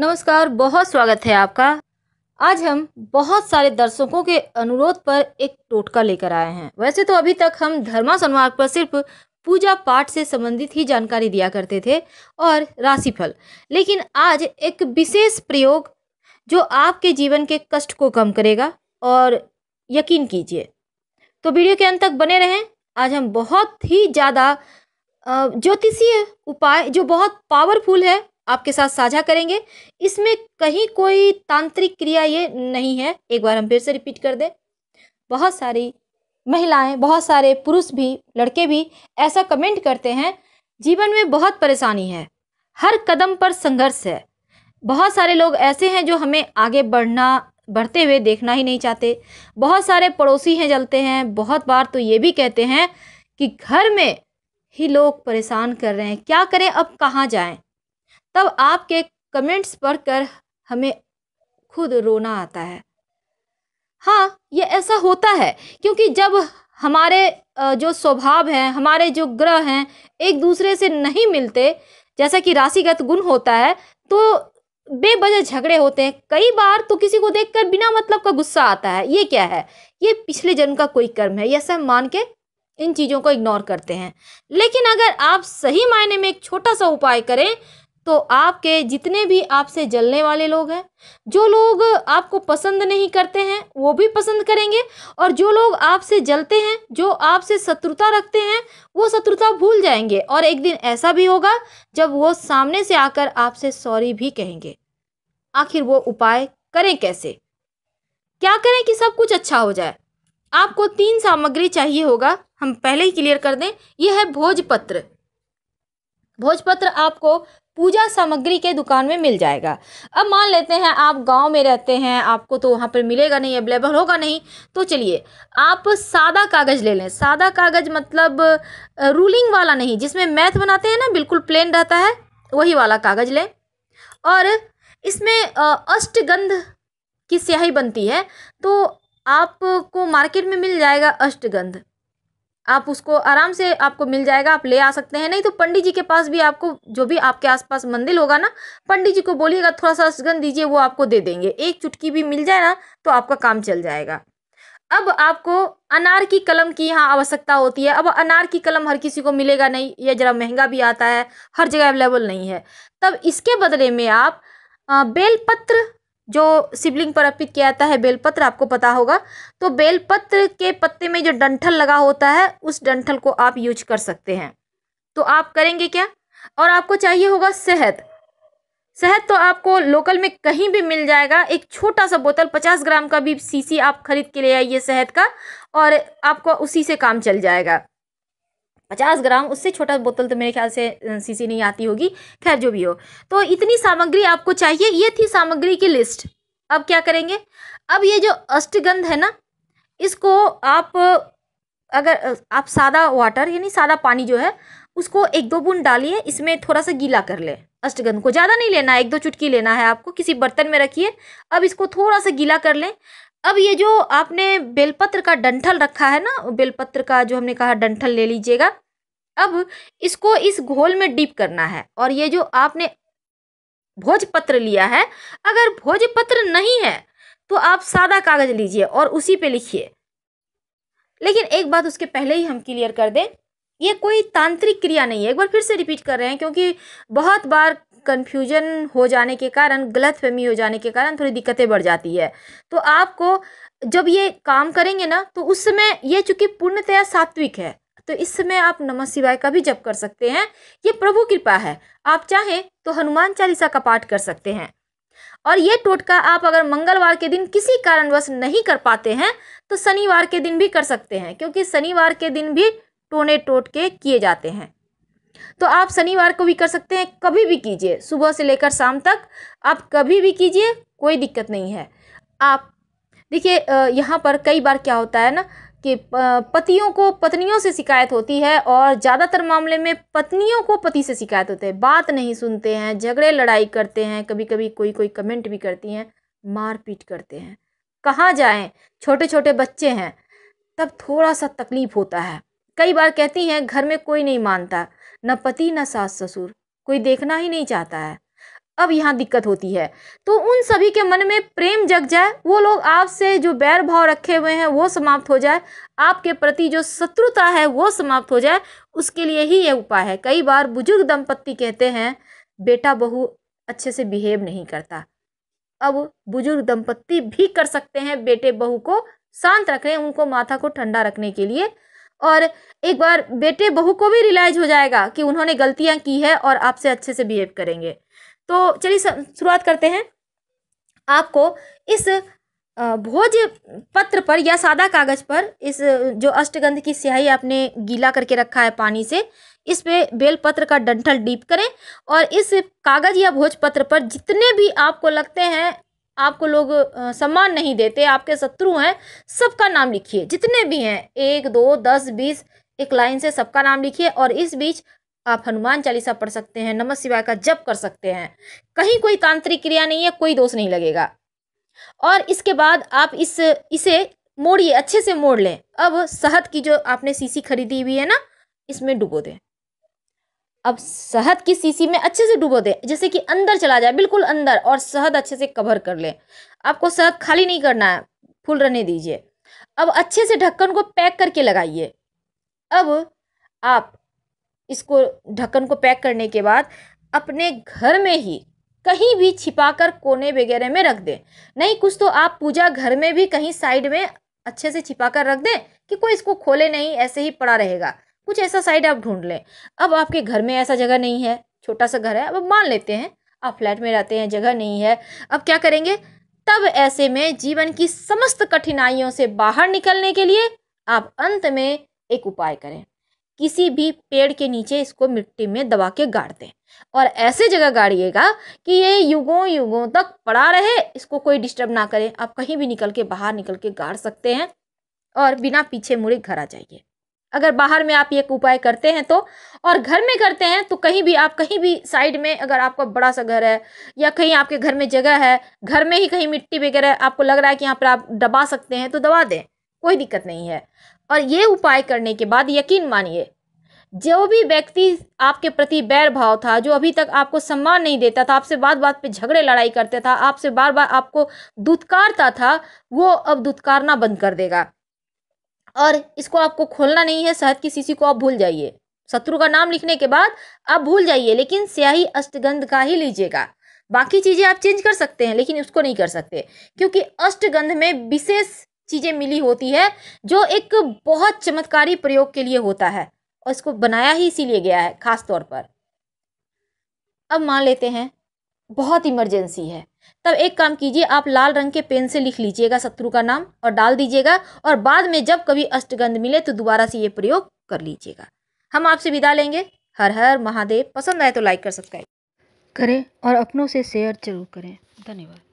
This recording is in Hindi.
नमस्कार बहुत स्वागत है आपका आज हम बहुत सारे दर्शकों के अनुरोध पर एक टोटका लेकर आए हैं वैसे तो अभी तक हम धर्मा सन्मार्ग पर सिर्फ पूजा पाठ से संबंधित ही जानकारी दिया करते थे और राशिफल लेकिन आज एक विशेष प्रयोग जो आपके जीवन के कष्ट को कम करेगा और यकीन कीजिए तो वीडियो के अंत तक बने रहें आज हम बहुत ही ज़्यादा ज्योतिषीय उपाय जो बहुत पावरफुल है आपके साथ साझा करेंगे इसमें कहीं कोई तांत्रिक क्रिया ये नहीं है एक बार हम फिर से रिपीट कर दें बहुत सारी महिलाएं बहुत सारे पुरुष भी लड़के भी ऐसा कमेंट करते हैं जीवन में बहुत परेशानी है हर कदम पर संघर्ष है बहुत सारे लोग ऐसे हैं जो हमें आगे बढ़ना बढ़ते हुए देखना ही नहीं चाहते बहुत सारे पड़ोसी हैं जलते हैं बहुत बार तो ये भी कहते हैं कि घर में ही लोग परेशान कर रहे हैं क्या करें अब कहाँ जाएं तब आपके कमेंट्स पढ़कर हमें खुद रोना आता है हाँ ये ऐसा होता है क्योंकि जब हमारे जो स्वभाव हैं हमारे जो ग्रह हैं एक दूसरे से नहीं मिलते जैसा कि राशिगत गुण होता है तो बेबजह झगड़े होते हैं कई बार तो किसी को देखकर बिना मतलब का गुस्सा आता है ये क्या है ये पिछले जन्म का कोई कर्म है सब मान के इन चीज़ों को इग्नोर करते हैं लेकिन अगर आप सही मायने में एक छोटा सा उपाय करें तो आपके जितने भी आपसे जलने वाले लोग हैं जो लोग आपको पसंद नहीं करते हैं वो भी पसंद करेंगे और जो लोग आपसे जलते हैं जो आपसे शत्रुता रखते हैं वो शत्रुता भूल जाएंगे और एक दिन ऐसा भी होगा जब वो सामने से आकर आपसे सॉरी भी कहेंगे आखिर वो उपाय करें कैसे क्या करें कि सब कुछ अच्छा हो जाए आपको तीन सामग्री चाहिए होगा हम पहले ही क्लियर कर दें यह है भोजपत्र भोजपत्र आपको पूजा सामग्री के दुकान में मिल जाएगा अब मान लेते हैं आप गांव में रहते हैं आपको तो वहाँ पर मिलेगा नहीं अवेलेबल होगा नहीं तो चलिए आप सादा कागज़ ले लें सादा कागज़ मतलब रूलिंग वाला नहीं जिसमें मैथ बनाते हैं ना बिल्कुल प्लेन रहता है वही वाला कागज़ लें और इसमें अष्टगंध की स्याही बनती है तो आपको मार्केट में मिल जाएगा अष्टगंध आप उसको आराम से आपको मिल जाएगा आप ले आ सकते हैं नहीं तो पंडित जी के पास भी आपको जो भी आपके आसपास मंदिर होगा ना पंडित जी को बोलिएगा थोड़ा सा सुगंध दीजिए वो आपको दे देंगे एक चुटकी भी मिल जाए ना तो आपका काम चल जाएगा अब आपको अनार की कलम की यहाँ आवश्यकता होती है अब अनार की कलम हर किसी को मिलेगा नहीं यह ज़रा महंगा भी आता है हर जगह अवेलेबल नहीं है तब इसके बदले में आप बेलपत्र जो शिवलिंग पर अर्पित किया जाता है बेलपत्र आपको पता होगा तो बेलपत्र के पत्ते में जो डंठल लगा होता है उस डंठल को आप यूज कर सकते हैं तो आप करेंगे क्या और आपको चाहिए होगा शहद शहद तो आपको लोकल में कहीं भी मिल जाएगा एक छोटा सा बोतल पचास ग्राम का भी सीसी आप खरीद के ले आइए शहद का और आपको उसी से काम चल जाएगा पचास ग्राम उससे छोटा बोतल तो मेरे ख्याल से सीसी नहीं आती होगी खैर जो भी हो तो इतनी सामग्री आपको चाहिए ये थी सामग्री की लिस्ट अब क्या करेंगे अब ये जो अष्टगंध है ना इसको आप अगर आप सादा वाटर यानी सादा पानी जो है उसको एक दो बूंद डालिए इसमें थोड़ा सा गीला कर ले अष्टगंध को ज़्यादा नहीं लेना है एक दो चुटकी लेना है आपको किसी बर्तन में रखिए अब इसको थोड़ा सा गीला कर लें अब ये जो आपने बेलपत्र का डंठल रखा है ना बेलपत्र का जो हमने कहा डंठल ले लीजिएगा अब इसको इस घोल में डीप करना है और ये जो आपने भोजपत्र लिया है अगर भोजपत्र नहीं है तो आप सादा कागज़ लीजिए और उसी पे लिखिए लेकिन एक बात उसके पहले ही हम क्लियर कर दें ये कोई तांत्रिक क्रिया नहीं है एक बार फिर से रिपीट कर रहे हैं क्योंकि बहुत बार कन्फ्यूजन हो जाने के कारण गलत फहमी हो जाने के कारण थोड़ी दिक्कतें बढ़ जाती है तो आपको जब ये काम करेंगे ना तो उस समय ये चूँकि पूर्णतया सात्विक है तो इस समय आप नमः शिवाय का भी जप कर सकते हैं ये प्रभु कृपा है आप चाहें तो हनुमान चालीसा का पाठ कर सकते हैं और ये टोटका आप अगर मंगलवार के दिन किसी कारणवश नहीं कर पाते हैं तो शनिवार के दिन भी कर सकते हैं क्योंकि शनिवार के दिन भी टोने टोटके किए जाते हैं तो आप शनिवार को भी कर सकते हैं कभी भी कीजिए सुबह से लेकर शाम तक आप कभी भी कीजिए कोई दिक्कत नहीं है आप देखिए यहाँ पर कई बार क्या होता है ना कि पतियों को पत्नियों से शिकायत होती है और ज़्यादातर मामले में पत्नियों को पति से शिकायत होते हैं बात नहीं सुनते हैं झगड़े लड़ाई करते हैं कभी कभी कोई कोई कमेंट भी करती हैं मारपीट करते हैं कहाँ जाएं छोटे छोटे बच्चे हैं तब थोड़ा सा तकलीफ़ होता है कई बार कहती हैं घर में कोई नहीं मानता न पति न सास ससुर कोई देखना ही नहीं चाहता है अब यहाँ दिक्कत होती है तो उन सभी के मन में प्रेम जग जाए वो लोग आपसे जो बैर भाव रखे हुए हैं वो समाप्त हो जाए आपके प्रति जो शत्रुता है वो समाप्त हो जाए उसके लिए ही ये उपाय है कई बार बुजुर्ग दंपत्ति कहते हैं बेटा बहू अच्छे से बिहेव नहीं करता अब बुजुर्ग दंपत्ति भी कर सकते हैं बेटे बहू को शांत रखें उनको माथा को ठंडा रखने के लिए और एक बार बेटे बहू को भी रियलाइज हो जाएगा कि उन्होंने गलतियाँ की है और आपसे अच्छे से बिहेव करेंगे तो चलिए शुरुआत करते हैं आपको इस भोज पत्र पर या सादा कागज़ पर इस जो अष्टगंध की स्याही आपने गीला करके रखा है पानी से इस पे बेलपत्र का डंठल डीप करें और इस कागज़ या भोजपत्र पर जितने भी आपको लगते हैं आपको लोग सम्मान नहीं देते आपके शत्रु हैं सबका नाम लिखिए जितने भी हैं एक दो दस बीस एक लाइन से सबका नाम लिखिए और इस बीच आप हनुमान चालीसा पढ़ सकते हैं नमः शिवाय का जप कर सकते हैं कहीं कोई तांत्रिक क्रिया नहीं है कोई दोष नहीं लगेगा और इसके बाद आप इस इसे मोड़िए अच्छे से मोड़ लें अब शहद की जो आपने सीसी खरीदी हुई है ना इसमें डुबो दें अब शहद की सीसी में अच्छे से डुबो दें जैसे कि अंदर चला जाए बिल्कुल अंदर और शहद अच्छे से कवर कर लें आपको शहद खाली नहीं करना है फुल रहने दीजिए अब अच्छे से ढक्कन को पैक करके लगाइए अब आप इसको ढक्कन को पैक करने के बाद अपने घर में ही कहीं भी छिपाकर कोने वगैरह में रख दें नहीं कुछ तो आप पूजा घर में भी कहीं साइड में अच्छे से छिपा कर रख दें कि कोई इसको खोले नहीं ऐसे ही पड़ा रहेगा कुछ ऐसा साइड आप ढूंढ लें अब आपके घर में ऐसा जगह नहीं है छोटा सा घर है अब मान लेते हैं आप फ्लैट में रहते हैं जगह नहीं है अब क्या करेंगे तब ऐसे में जीवन की समस्त कठिनाइयों से बाहर निकलने के लिए आप अंत में एक उपाय करें किसी भी पेड़ के नीचे इसको मिट्टी में दबा के गाड़ दें और ऐसे जगह गाड़िएगा कि ये युगों युगों तक पड़ा रहे इसको कोई डिस्टर्ब ना करे आप कहीं भी निकल के बाहर निकल के गाड़ सकते हैं और बिना पीछे मुड़े घर आ जाइए अगर बाहर में आप ये उपाय करते हैं तो और घर में करते हैं तो कहीं भी आप कहीं भी साइड में अगर आपका बड़ा सा घर है या कहीं आपके घर में जगह है घर में ही कहीं मिट्टी वगैरह आपको लग रहा है कि यहाँ पर आप दबा सकते हैं तो दबा दें कोई दिक्कत नहीं है और ये उपाय करने के बाद यकीन मानिए जो भी व्यक्ति आपके प्रति बैर भाव था जो अभी तक आपको सम्मान नहीं देता था आपसे बात बात पे झगड़े लड़ाई करते था आपसे बार बार आपको दुत्कारता था वो अब दुत्कारना बंद कर देगा और इसको आपको खोलना नहीं है शहद की शीशी को आप भूल जाइए शत्रु का नाम लिखने के बाद आप भूल जाइए लेकिन स्याही अष्टगंध का ही लीजिएगा बाकी चीज़ें आप चेंज कर सकते हैं लेकिन उसको नहीं कर सकते क्योंकि अष्टगंध में विशेष चीज़ें मिली होती है जो एक बहुत चमत्कारी प्रयोग के लिए होता है और इसको बनाया ही इसीलिए गया है खास तौर पर अब मान लेते हैं बहुत इमरजेंसी है तब एक काम कीजिए आप लाल रंग के पेन से लिख लीजिएगा शत्रु का नाम और डाल दीजिएगा और बाद में जब कभी अष्टगंध मिले तो दोबारा से ये प्रयोग कर लीजिएगा हम आपसे विदा लेंगे हर हर महादेव पसंद आए तो लाइक कर सब्सक्राइब करें और अपनों से शेयर जरूर करें धन्यवाद